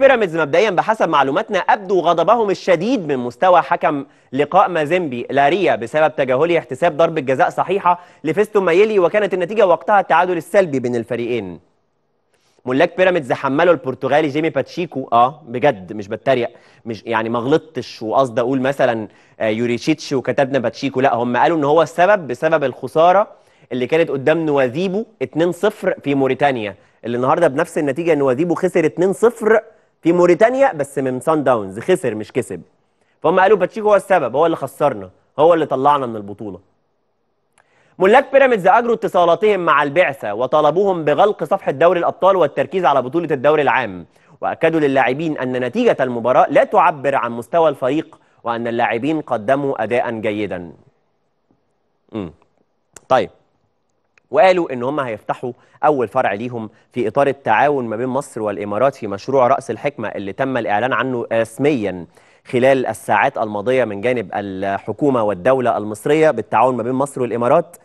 بيراميدز مبدئيا بحسب معلوماتنا أبدوا غضبهم الشديد من مستوى حكم لقاء مازيمبي لاريا بسبب تجاهله احتساب ضربة جزاء صحيحة لفيستو مايلي وكانت النتيجة وقتها التعادل السلبي بين الفريقين ملاك بيراميدز حملوا البرتغالي جيمي باتشيكو اه بجد مش بتريق مش يعني ما غلطتش وقصدي اقول مثلا آه، يوريتشيتش وكتبنا باتشيكو لا هم قالوا ان هو السبب بسبب الخساره اللي كانت قدام نواذيبو 2-0 في موريتانيا اللي النهارده بنفس النتيجه نواديبو خسر 2-0 في موريتانيا بس من سان داونز خسر مش كسب فهم قالوا باتشيكو هو السبب هو اللي خسرنا هو اللي طلعنا من البطوله ملاك بيراميدز اجروا اتصالاتهم مع البعثه وطلبوهم بغلق صفحه دوري الابطال والتركيز على بطوله الدوري العام واكدوا للاعبين ان نتيجه المباراه لا تعبر عن مستوى الفريق وان اللاعبين قدموا اداء جيدا امم طيب وقالوا ان هم هيفتحوا اول فرع ليهم في اطار التعاون ما بين مصر والامارات في مشروع راس الحكمه اللي تم الاعلان عنه رسميا خلال الساعات الماضيه من جانب الحكومه والدوله المصريه بالتعاون ما بين مصر والامارات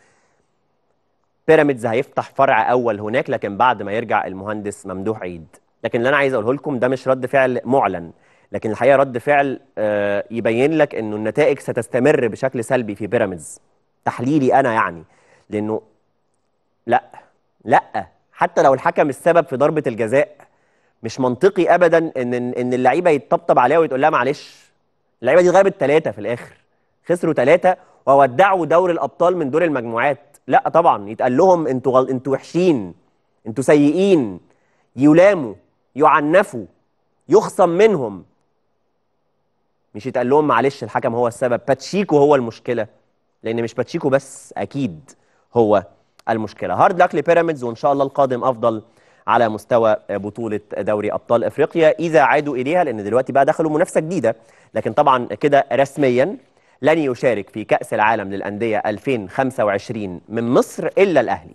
بيراميدز هيفتح فرع اول هناك لكن بعد ما يرجع المهندس ممدوح عيد لكن اللي انا عايز اقوله لكم ده مش رد فعل معلن لكن الحقيقه رد فعل آه، يبين لك انه النتائج ستستمر بشكل سلبي في بيراميدز تحليلي انا يعني لانه لا لا حتى لو الحكم السبب في ضربه الجزاء مش منطقي ابدا ان ان اللعيبه يتطبطب عليها ويتقول لها معلش اللعيبه دي غابت ثلاثه في الاخر خسروا ثلاثه وودعوا دوري الابطال من دور المجموعات لا طبعا يتقال لهم انتوا غل... انتوا وحشين انتوا سيئين يلاموا يعنفوا يخصم منهم مش يتقال لهم معلش الحكم هو السبب باتشيكو هو المشكله لان مش باتشيكو بس اكيد هو المشكلة هارد لك لبيراميدز وإن شاء الله القادم أفضل على مستوى بطولة دوري أبطال أفريقيا إذا عادوا إليها لأن دلوقتي بقى دخلوا منافسة جديدة لكن طبعا كده رسميا لن يشارك في كأس العالم للأندية 2025 من مصر إلا الأهلي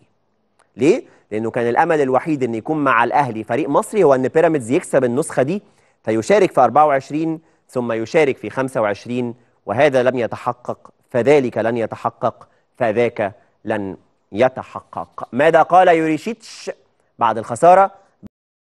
ليه؟ لأنه كان الأمل الوحيد أن يكون مع الأهلي فريق مصري هو أن بيراميدز يكسب النسخة دي فيشارك في 24 ثم يشارك في 25 وهذا لم يتحقق فذلك لن يتحقق فذاك لن يتحقق ماذا قال يوريشيتش بعد الخسارة